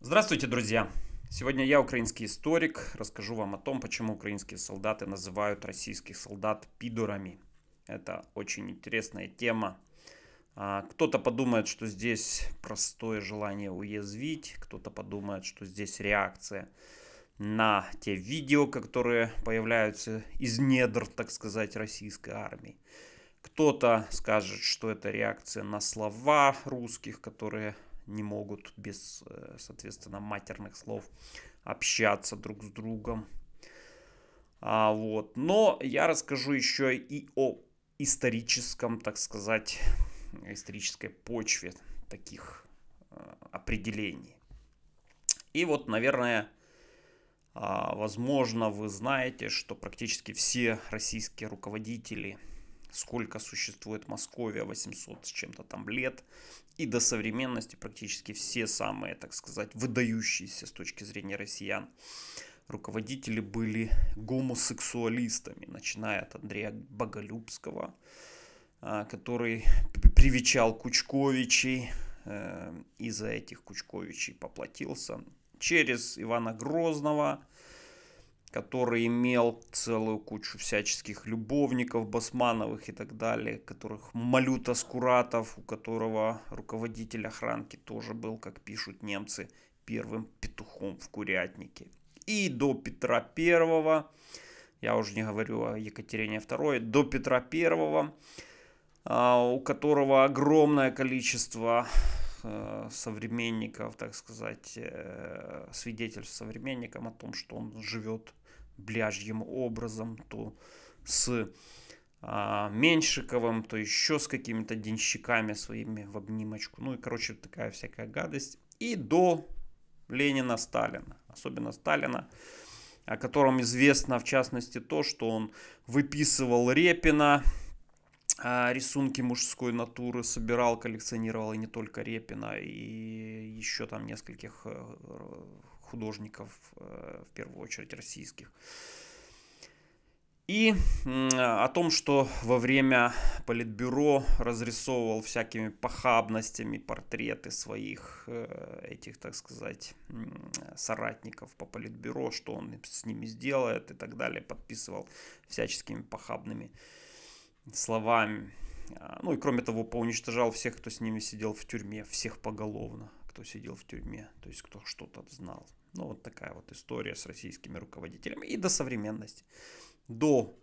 Здравствуйте, друзья! Сегодня я, украинский историк, расскажу вам о том, почему украинские солдаты называют российских солдат пидорами. Это очень интересная тема. А, кто-то подумает, что здесь простое желание уязвить, кто-то подумает, что здесь реакция на те видео, которые появляются из недр, так сказать, российской армии. Кто-то скажет, что это реакция на слова русских, которые не могут без, э, соответственно, матерных слов общаться друг с другом. А, вот. Но я расскажу еще и о историческом, так сказать, исторической почве таких э, определений. И вот, наверное, а, возможно, вы знаете, что практически все российские руководители – сколько существует Московия, 800 с чем-то там лет, и до современности практически все самые, так сказать, выдающиеся с точки зрения россиян руководители были гомосексуалистами, начиная от Андрея Боголюбского, а, который привечал Кучковичей, э, и за этих Кучковичей поплатился, через Ивана Грозного – который имел целую кучу всяческих любовников басмановых и так далее, которых Малюта Скуратов, у которого руководитель охранки тоже был, как пишут немцы, первым петухом в курятнике. И до Петра Первого, я уже не говорю о Екатерине Второй, до Петра Первого, а, у которого огромное количество э, современников, так сказать, э, свидетельств современникам о том, что он живет бляжьим образом, то с а, Меньшиковым, то еще с какими-то денщиками своими в обнимочку. Ну и, короче, такая всякая гадость. И до Ленина Сталина, особенно Сталина, о котором известно в частности то, что он выписывал Репина, а, рисунки мужской натуры, собирал, коллекционировал и не только Репина, и еще там нескольких э, художников, э, в первую очередь российских. И о том, что во время Политбюро разрисовывал всякими похабностями портреты своих э, этих, так сказать, соратников по Политбюро, что он с ними сделает и так далее, подписывал всяческими похабными словами. А, ну и кроме того, поуничтожал всех, кто с ними сидел в тюрьме, всех поголовно, кто сидел в тюрьме, то есть кто что-то знал. Ну, вот такая вот история с российскими руководителями и до современности. До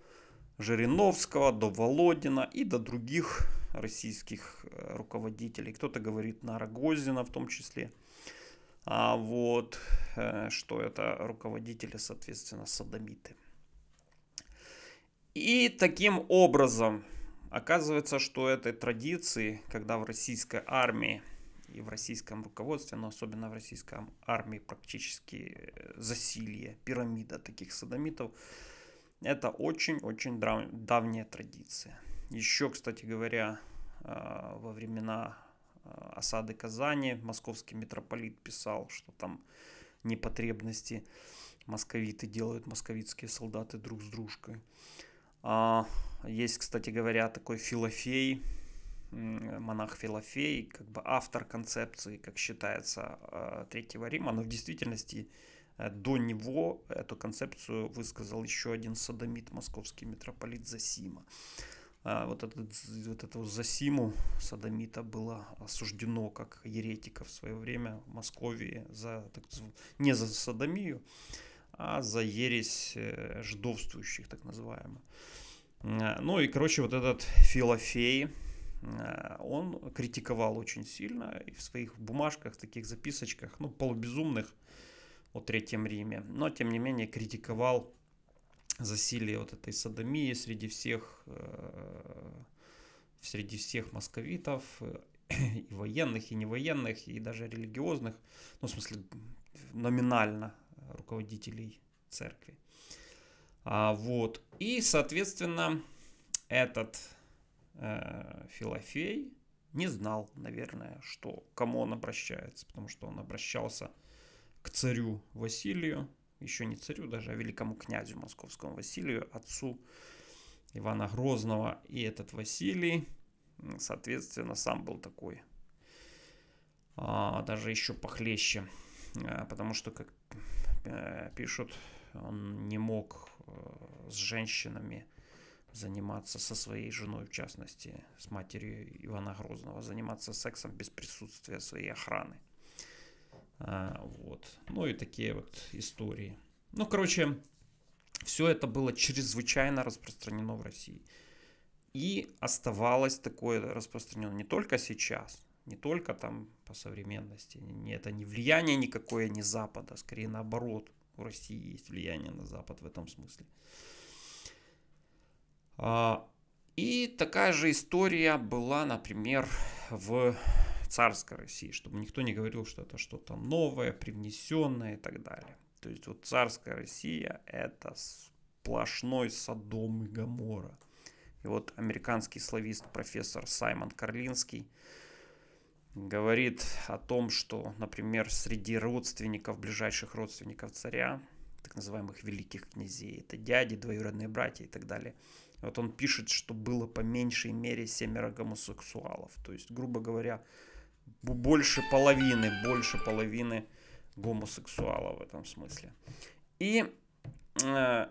Жириновского, до Володина и до других российских э, руководителей. Кто-то говорит на Рогозина в том числе. А вот э, что это руководители, соответственно, садомиты. И таким образом оказывается, что этой традиции, когда в российской армии и в российском руководстве, но особенно в российском армии практически э, засилье, пирамида таких садомитов. Это очень-очень дав давняя традиция. Еще, кстати говоря, э, во времена э, осады Казани московский митрополит писал, что там непотребности московиты делают, московитские солдаты друг с дружкой. А, есть, кстати говоря, такой Филофей, монах Филофей, как бы автор концепции, как считается, э, Третьего Рима, но в действительности э, до него эту концепцию высказал еще один садомит, московский митрополит Засима. А вот, этот, вот этого Засиму садомита было осуждено как еретика в свое время в Москве за, так, не за садомию, а за ересь э, ждовствующих, так называемых. Ну и, короче, вот этот Филофей, Э, он критиковал очень сильно и в своих бумажках, таких записочках, ну, полубезумных о Третьем Риме, но, тем не менее, критиковал засилие вот этой садомии среди всех, э, среди всех московитов, и военных, и невоенных, и даже религиозных, ну, в смысле, номинально руководителей церкви. А, вот. И, соответственно, этот Э, Филофей не знал, наверное, что кому он обращается, потому что он обращался к царю Василию, еще не царю даже, а великому князю московскому Василию, отцу Ивана Грозного. И этот Василий, соответственно, сам был такой, а, даже еще похлеще, э, потому что, как э, пишут, он не мог с женщинами заниматься со своей женой, в частности, с матерью Ивана Грозного, заниматься сексом без присутствия своей охраны. А, вот. Ну и такие вот истории. Ну, короче, все это было чрезвычайно распространено в России. И оставалось такое распространено не только сейчас, не только там по современности. Это не влияние никакое не Запада, скорее наоборот. У России есть влияние на Запад в этом смысле. А, и такая же история была, например, в царской России, чтобы никто не говорил, что это что-то новое, привнесенное и так далее. То есть вот царская Россия это сплошной Содом и Гамора. И вот американский славист профессор Саймон Карлинский говорит о том, что, например, среди родственников, ближайших родственников царя, так называемых великих князей, это дяди, двоюродные братья и так далее – вот он пишет, что было по меньшей мере семеро гомосексуалов. То есть, грубо говоря, больше половины, больше половины гомосексуала в этом смысле. И э,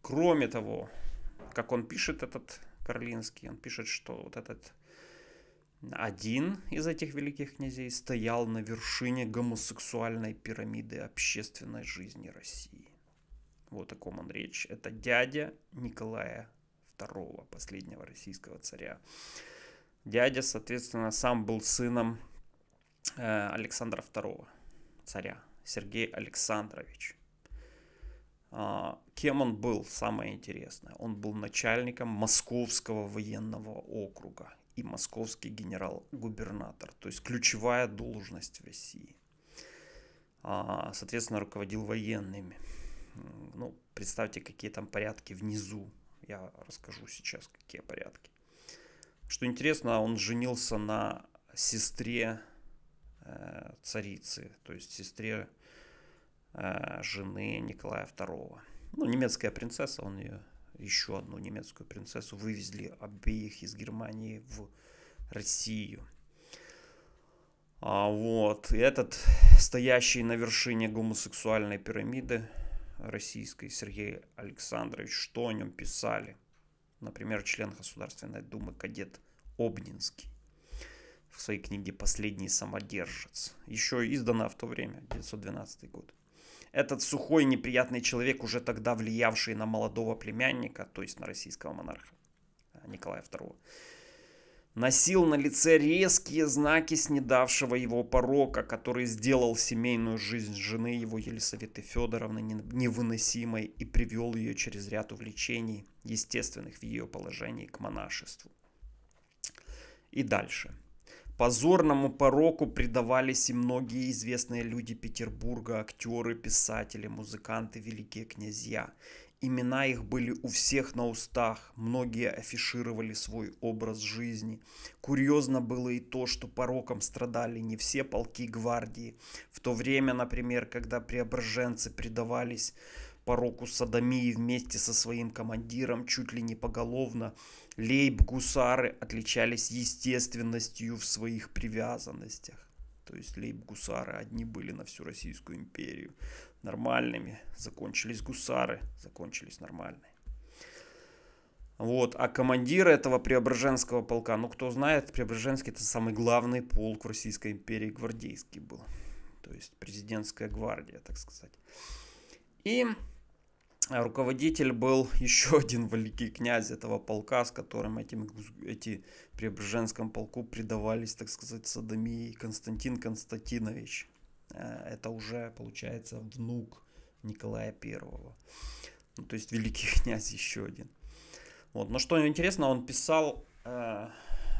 кроме того, как он пишет этот Карлинский, он пишет, что вот этот один из этих великих князей стоял на вершине гомосексуальной пирамиды общественной жизни России. Вот о ком он речь. Это дядя Николая II, последнего российского царя. Дядя, соответственно, сам был сыном э, Александра II, царя, Сергей Александрович. А, кем он был, самое интересное? Он был начальником Московского военного округа и московский генерал-губернатор, то есть ключевая должность в России. А, соответственно, руководил военными. Ну, представьте, какие там порядки внизу я расскажу сейчас, какие порядки. Что интересно, он женился на сестре э, царицы, то есть сестре э, жены Николая II. Ну, немецкая принцесса, он ее, еще одну немецкую принцессу, вывезли обеих из Германии в Россию. А вот, и этот, стоящий на вершине гомосексуальной пирамиды, российской Сергей Александрович, что о нем писали. Например, член Государственной Думы кадет Обнинский в своей книге «Последний самодержец». Еще издана в то время, 1912 год. Этот сухой неприятный человек, уже тогда влиявший на молодого племянника, то есть на российского монарха Николая II, носил на лице резкие знаки снедавшего его порока, который сделал семейную жизнь жены его Елисаветы Федоровны невыносимой и привел ее через ряд увлечений, естественных в ее положении, к монашеству. И дальше. Позорному пороку предавались и многие известные люди Петербурга, актеры, писатели, музыканты, великие князья. Имена их были у всех на устах, многие афишировали свой образ жизни. Курьезно было и то, что пороком страдали не все полки гвардии. В то время, например, когда преображенцы предавались пороку садомии вместе со своим командиром чуть ли не поголовно, лейб-гусары отличались естественностью в своих привязанностях. То есть лейб-гусары одни были на всю Российскую империю, нормальными. Закончились гусары, закончились нормальные. Вот, а командир этого Преображенского полка, ну кто знает, Преображенский это самый главный полк в Российской империи, гвардейский был. То есть президентская гвардия, так сказать. И руководитель был еще один великий князь этого полка, с которым этим, эти Преображенском полку предавались, так сказать, садомии, Константин Константинович. Э, это уже, получается, внук Николая Первого. Ну, то есть великий князь еще один. Вот. Но что интересно, он писал э,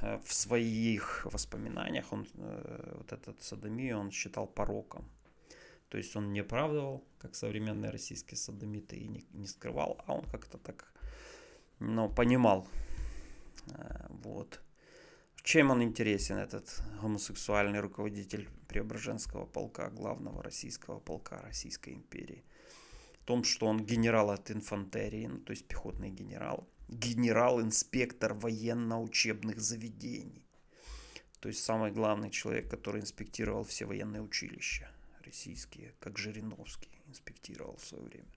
э, в своих воспоминаниях, он, э, вот этот садомию он считал пороком. То есть он не оправдывал, как современные российские садомиты, и не, не скрывал, а он как-то так, но ну, понимал. Э, вот чем он интересен, этот гомосексуальный руководитель Преображенского полка, главного российского полка Российской империи? В том, что он генерал от инфантерии, ну, то есть пехотный генерал, генерал-инспектор военно-учебных заведений. То есть самый главный человек, который инспектировал все военные училища российские, как Жириновский инспектировал в свое время.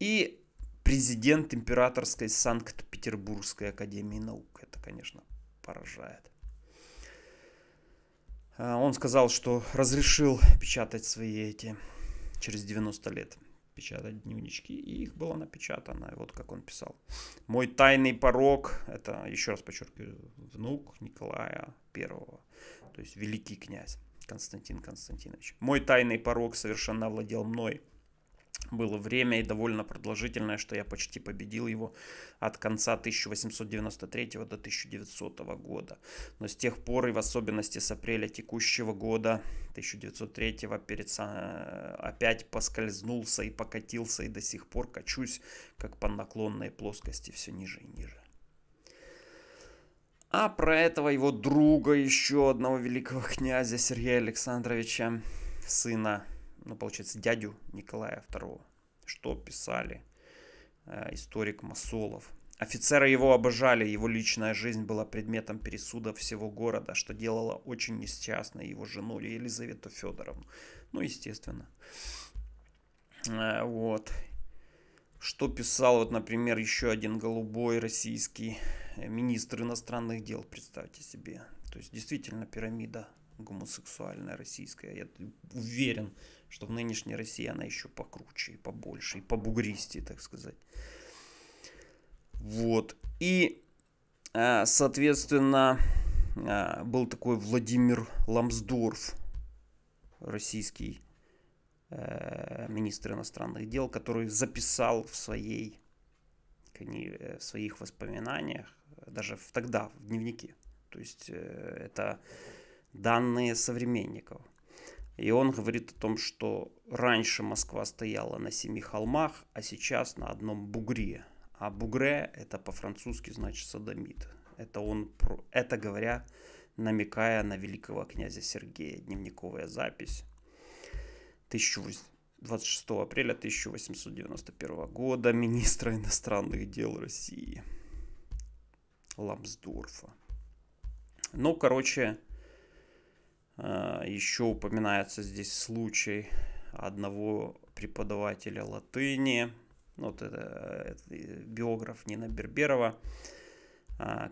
И президент императорской Санкт-Петербургской академии наук. Это, конечно, поражает. А, он сказал, что разрешил печатать свои эти через 90 лет печатать дневнички, и их было напечатано, вот как он писал. «Мой тайный порог» — это, еще раз подчеркиваю, внук Николая Первого, то есть великий князь Константин Константинович. «Мой тайный порог совершенно овладел мной, было время и довольно продолжительное, что я почти победил его от конца 1893 до 1900 года. Но с тех пор и в особенности с апреля текущего года 1903 перед, опять поскользнулся и покатился и до сих пор качусь как по наклонной плоскости все ниже и ниже. А про этого его друга, еще одного великого князя Сергея Александровича, сына ну, получается, дядю Николая II, что писали э, историк Масолов. Офицеры его обожали, его личная жизнь была предметом пересуда всего города, что делало очень несчастной его жену Елизавету Федоровну. Ну, естественно. Э, вот. Что писал, вот, например, еще один голубой российский э, министр иностранных дел, представьте себе. То есть, действительно, пирамида гомосексуальная российская, я уверен что в нынешней России она еще покруче и побольше, и побугристее, так сказать. Вот. И, а, соответственно, а, был такой Владимир Ламсдорф, российский э, министр иностранных дел, который записал в своей э, в своих воспоминаниях, даже в, тогда, в дневнике. То есть э, это данные современников – и он говорит о том, что раньше Москва стояла на семи холмах, а сейчас на одном бугре. А бугре это по-французски значит садомит. Это он, это говоря, намекая на великого князя Сергея. Дневниковая запись. 26 апреля 1891 года министра иностранных дел России Ламсдорфа. Ну, короче, Э, Еще упоминается здесь случай одного преподавателя латыни, вот это, э, это э, биограф Нина Берберова,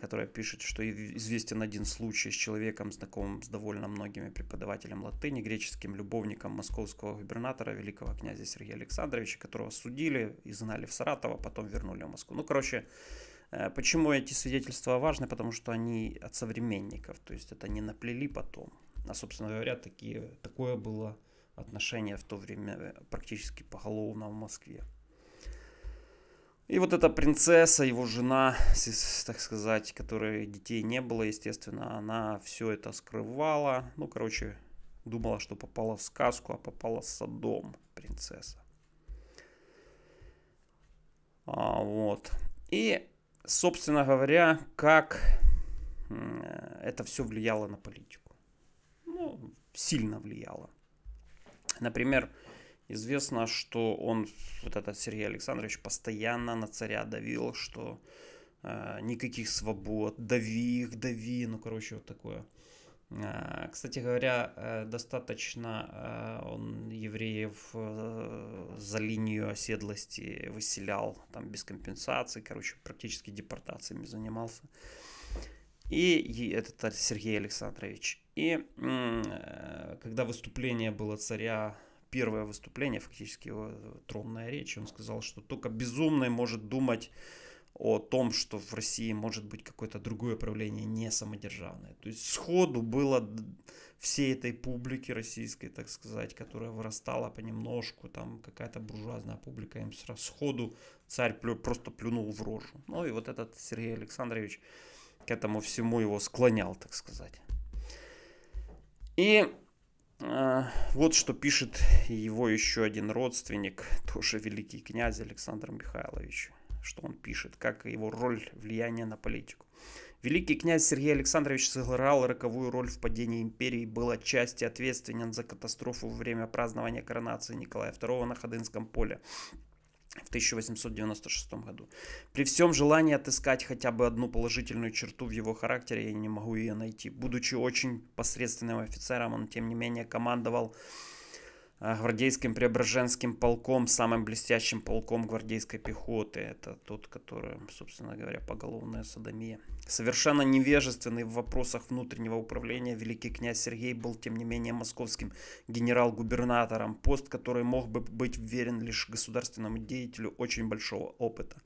которая пишет, что известен один случай с человеком, знакомым с довольно многими преподавателем латыни, греческим любовником московского губернатора, великого князя Сергея Александровича, которого судили, изгнали в Саратово, потом вернули в Москву. Ну, короче, почему эти свидетельства важны? Потому что они от современников, то есть это не наплели потом, а, собственно говоря, такие, такое было отношение в то время э, практически поголовно в Москве. И вот эта принцесса, его жена, так сказать, которой детей не было, естественно, она все это скрывала. Ну, короче, думала, что попала в сказку, а попала в Содом принцесса. А, вот. И, собственно говоря, как э, это все влияло на политику сильно влияло. Например, известно, что он, вот этот Сергей Александрович, постоянно на царя давил, что э, никаких свобод, дави их, дави, ну, короче, вот такое. Э, кстати говоря, э, достаточно э, он евреев э, за линию оседлости выселял, там, без компенсации, короче, практически депортациями занимался. И, и этот Сергей Александрович. И э, когда выступление было царя, первое выступление, фактически его э, тронная речь, он сказал, что только безумный может думать о том, что в России может быть какое-то другое правление, не самодержавное. То есть сходу было всей этой публики российской, так сказать, которая вырастала понемножку, там какая-то буржуазная публика, им сходу царь плю, просто плюнул в рожу. Ну и вот этот Сергей Александрович к этому всему его склонял, так сказать. И э, вот что пишет его еще один родственник, тоже великий князь Александр Михайлович, что он пишет, как его роль влияния на политику. Великий князь Сергей Александрович сыграл роковую роль в падении империи, был отчасти ответственен за катастрофу во время празднования коронации Николая II на Ходынском поле в 1896 году. При всем желании отыскать хотя бы одну положительную черту в его характере, я не могу ее найти. Будучи очень посредственным офицером, он тем не менее командовал Э, гвардейским преображенским полком, самым блестящим полком гвардейской пехоты. Это тот, который, собственно говоря, поголовная садомия. Совершенно невежественный в вопросах внутреннего управления великий князь Сергей был, тем не менее, московским генерал-губернатором, пост, который мог бы быть верен лишь государственному деятелю очень большого опыта.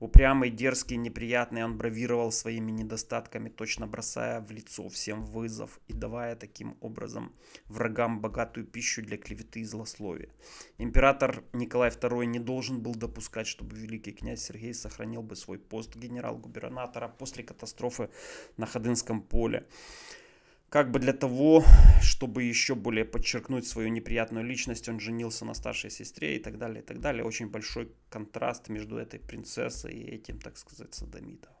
Упрямый, дерзкий, неприятный, он бравировал своими недостатками, точно бросая в лицо всем вызов и давая таким образом врагам богатую пищу для клеветы и злословия. Император Николай II не должен был допускать, чтобы великий князь Сергей сохранил бы свой пост генерал-губернатора после катастрофы на Ходынском поле. Как бы для того, чтобы еще более подчеркнуть свою неприятную личность, он женился на старшей сестре и так далее, и так далее. Очень большой контраст между этой принцессой и этим, так сказать, садомитом.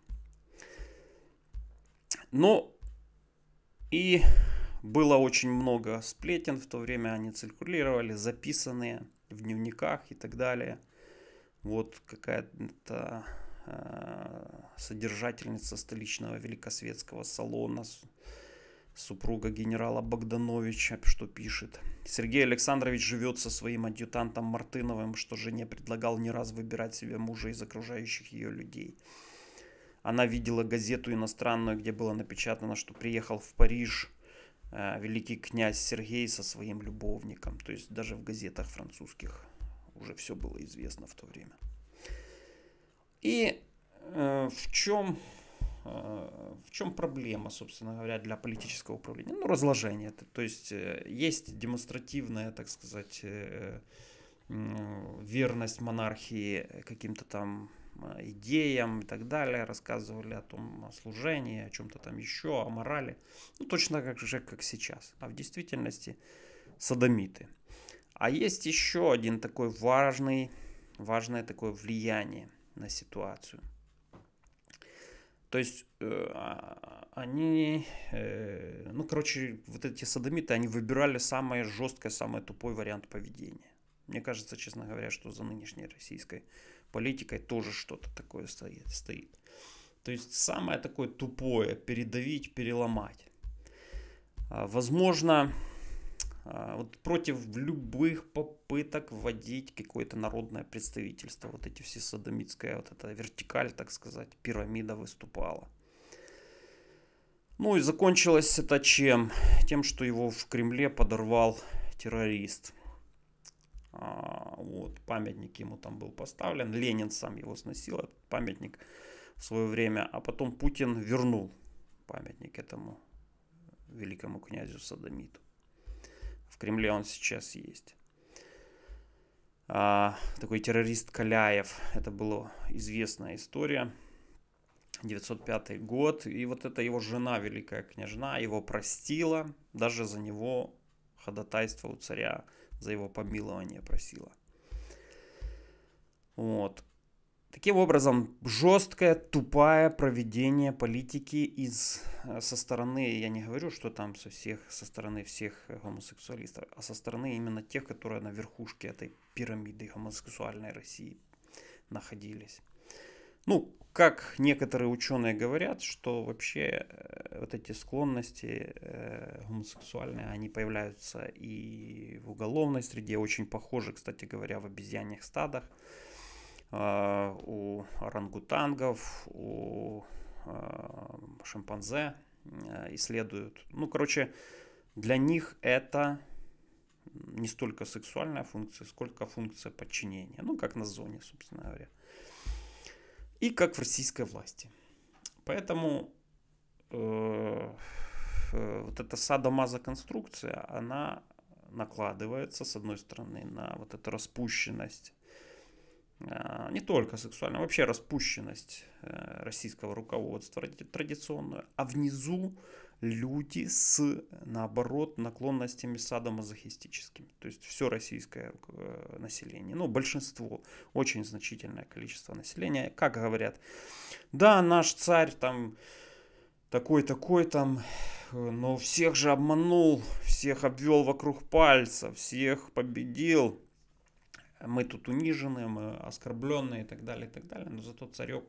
Но и было очень много сплетен, в то время они циркулировали, записанные в дневниках и так далее. Вот какая-то э, содержательница столичного великосветского салона супруга генерала Богдановича, что пишет. Сергей Александрович живет со своим адъютантом Мартыновым, что жене предлагал не раз выбирать себе мужа из окружающих ее людей. Она видела газету иностранную, где было напечатано, что приехал в Париж э, великий князь Сергей со своим любовником. То есть даже в газетах французских уже все было известно в то время. И э, в чем Э, в чем проблема, собственно говоря, для политического управления? Ну, разложение. То есть э, есть демонстративная, так сказать, э, верность монархии каким-то там идеям и так далее, рассказывали о том о служении, о чем-то там еще, о морали. Ну, точно как же, как сейчас. А в действительности садомиты. А есть еще один такой важный, важное такое влияние на ситуацию – то есть э, а, они, э, ну, короче, вот эти садомиты, они выбирали самое жесткое, самый тупой вариант поведения. Мне кажется, честно говоря, что за нынешней российской политикой тоже что-то такое стоит. стоит. То есть самое такое тупое, передавить, переломать. А, возможно, а, вот против любых попыток вводить какое-то народное представительство. Вот эти все садомитская, вот эта вертикаль, так сказать, пирамида выступала. Ну и закончилось это чем? Тем, что его в Кремле подорвал террорист. А, вот, памятник ему там был поставлен. Ленин сам его сносил, этот памятник в свое время. А потом Путин вернул памятник этому великому князю Садомиту. В Кремле он сейчас есть. А, такой террорист Каляев. Это была известная история. 905 год. И вот эта его жена, великая княжна, его простила. Даже за него ходатайство у царя, за его помилование просила. Вот. Таким образом, жесткое, тупое проведение политики из, э, со стороны, я не говорю, что там со всех, со стороны всех э, гомосексуалистов, а со стороны именно тех, которые на верхушке этой пирамиды гомосексуальной России находились. Ну, как некоторые ученые говорят, что вообще э, вот эти склонности э, гомосексуальные, они появляются и в уголовной среде, очень похожи, кстати говоря, в обезьяньих стадах. А, у орангутангов, у а, шимпанзе а, исследуют. Ну, короче, для них это не столько сексуальная функция, сколько функция подчинения. Ну, как на зоне, собственно говоря. И как в российской власти. Поэтому э, вот эта садомаза конструкция, она накладывается, с одной стороны, на вот эту распущенность а, не только сексуальную, а вообще распущенность э, российского руководства традиционную, а внизу люди с, наоборот, наклонностями садомазохистическими. То есть все российское э, население, ну, большинство, очень значительное количество населения, как говорят, да, наш царь там такой-такой там, но всех же обманул, всех обвел вокруг пальца, всех победил, мы тут унижены, мы оскорбленные и так далее, и так далее. Но зато царек,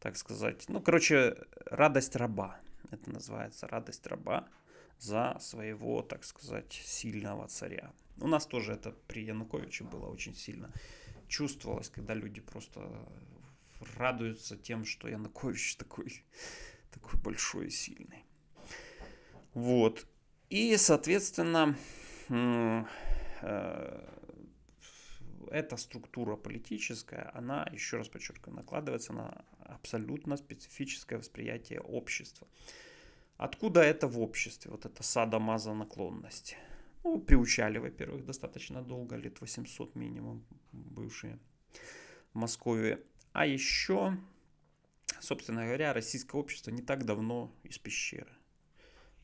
так сказать, ну, короче, радость раба. Это называется радость раба за своего, так сказать, сильного царя. У нас тоже это при Януковиче было очень сильно чувствовалось, когда люди просто радуются тем, что Янукович такой, такой большой и сильный. Вот. И, соответственно, э, эта структура политическая, она, еще раз подчеркиваю, накладывается на абсолютно специфическое восприятие общества. Откуда это в обществе, вот эта садомаза наклонность? Ну, приучали, во-первых, достаточно долго, лет 800 минимум, бывшие в Москве. А еще, собственно говоря, российское общество не так давно из пещеры.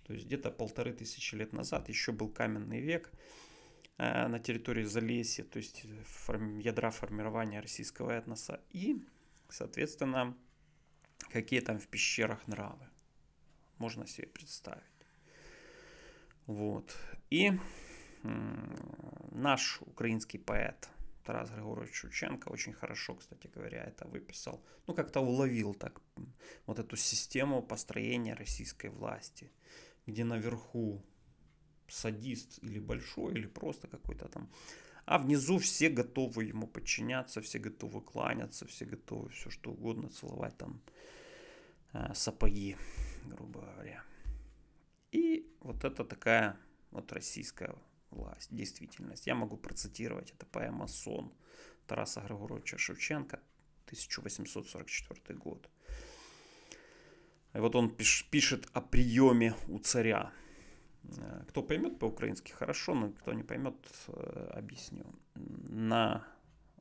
То есть где-то полторы тысячи лет назад еще был каменный век, Э, на территории Залесья, то есть э, ядра формирования российского этноса, и, соответственно, какие там в пещерах нравы. Можно себе представить. Вот. И наш украинский поэт Тарас Григорович Шевченко очень хорошо, кстати говоря, это выписал. Ну, как-то уловил так вот эту систему построения российской власти, где наверху садист или большой, или просто какой-то там. А внизу все готовы ему подчиняться, все готовы кланяться, все готовы все что угодно целовать там э, сапоги, грубо говоря. И вот это такая вот российская власть, действительность. Я могу процитировать, это поэма «Сон» Тараса Григоровича Шевченко, 1844 год. И вот он пишет о приеме у царя. Кто поймет по-украински, хорошо, но кто не поймет, э, объясню. На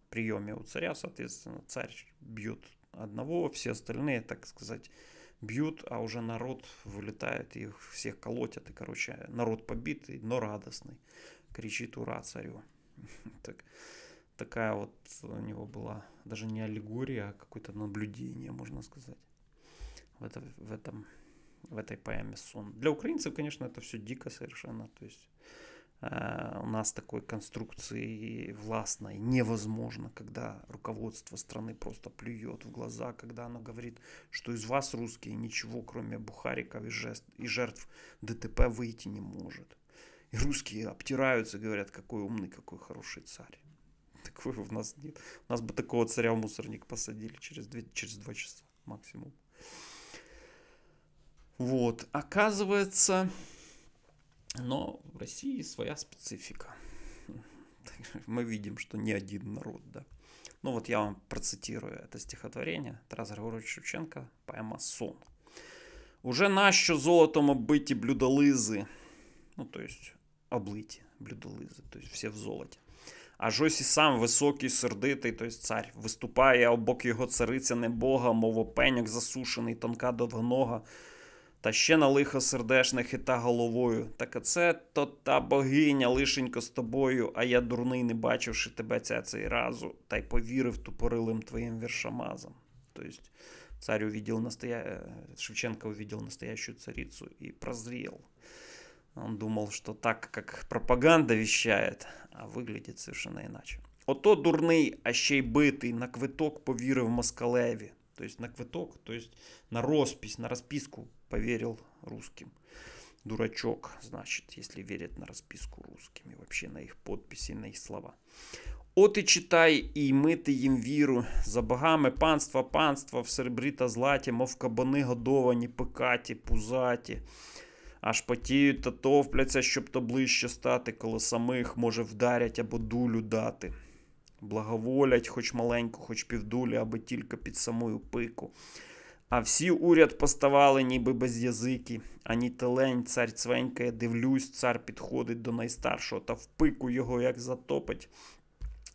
приеме у царя, соответственно, царь бьет одного, все остальные, так сказать, бьют, а уже народ вылетает, их всех колотят, и, короче, народ побитый, но радостный, кричит «Ура царю!» так, Такая вот у него была даже не аллегория, а какое-то наблюдение, можно сказать, в, это, в этом в этой поэме сон Для украинцев, конечно, это все дико совершенно, то есть э, у нас такой конструкции властной невозможно, когда руководство страны просто плюет в глаза, когда оно говорит, что из вас, русские, ничего, кроме бухариков и, жест, и жертв ДТП, выйти не может. И русские обтираются, говорят, какой умный, какой хороший царь. Такой у нас нет. У нас бы такого царя в мусорник посадили через, две, через два часа максимум. Вот, оказывается, но в России своя специфика. Мы видим, что не один народ, да. Ну вот я вам процитирую это стихотворение Тарас Григорович Шевченко, поэма «Сон». Уже нащо золотом оббиті блюдолизи, ну то есть облиті блюдолизи, то есть все в золоті. Аж ось і сам високий, сердитий, то есть цар, виступає а бок його цариця не Бога, мов опеньок засушений, тонка довгонога, та ще на лихо сердешне хита головою. Так оце то та богиня лишенько з тобою, а я дурний, не бачивши тебе ця цей разу, та й повірив тупорилим твоїм віршамазам. Тобто царь увидел настоя... Шевченко увидел настоящую царицу и прозрел. Он думал, что так, как пропаганда вещает, а выглядит совершенно иначе. Ото дурний, а ще й битий, на квиток повірив москалеві. то есть на квиток, то есть на роспись, на расписку поверил русским. Дурачок, значит, если верит на расписку русским и вообще на их подписи, на их слова. От і читай, і мити їм віру, за богами панства, панства в серебрі та златі, мов кабани годовані, пикаті, пузаті, аж потіють та товпляться, щоб то ближче стати, коло самих може вдарять або дулю дати благоволять хоч маленьку, хоч півдулі, аби тільки під самою пику. А всі уряд поставали, ніби без язики, ані телень, цар цвенькає, дивлюсь, цар підходить до найстаршого та в пику його як затопить.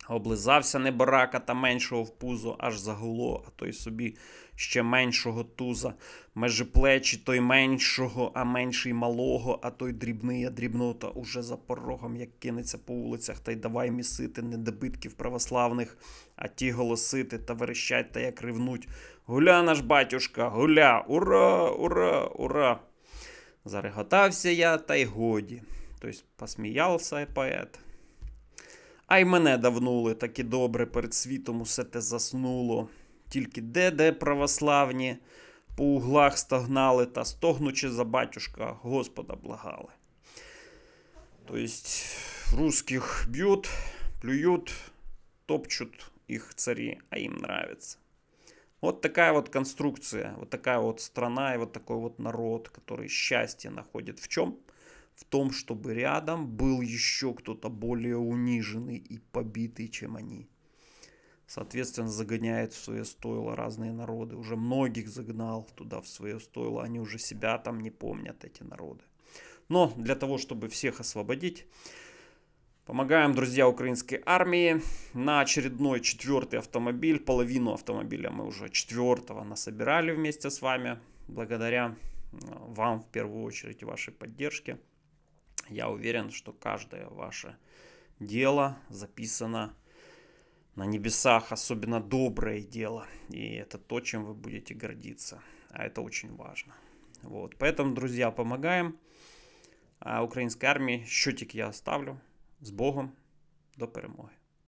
Облизався небарака та меншого в пузо, аж загуло, а той собі ще меншого туза, Межи плечі той меншого, а менший малого, а той дрібний, а дрібнота уже за порогом, як кинеться по вулицях, та й давай місити недобитків православних, а ті голосити та верещать та як ривнуть. Гуля наш батюшка, гуля, ура, ура, ура! Зареготався я, та й годі. Тобто посміявся поет. А й мене давнули таки добре перед світом усе те заснуло. Тільки де де православні по углах стогнали та стогнучи за батюшка, Господа благали. Тобто русських б'ють, плюють, топчуть їх царі, а їм нравиться. Вот такая вот конструкция, вот такая вот страна и вот такой вот народ, который счастье находит в чем? в том, чтобы рядом был еще кто-то более униженный и побитый, чем они. Соответственно, загоняет в свое стойло разные народы. Уже многих загнал туда в свое стойло. Они уже себя там не помнят, эти народы. Но для того, чтобы всех освободить, Помогаем, друзья, украинской армии. На очередной четвертый автомобиль, половину автомобиля мы уже четвертого насобирали вместе с вами. Благодаря э, вам в первую очередь вашей поддержке. Я уверен, что каждое ваше дело записано на небесах, особенно доброе дело. И это то, чем вы будете гордиться. А это очень важно. Вот. Поэтому, друзья, помогаем а, украинской армии. Счетик я оставлю. С Богом. До перемоги.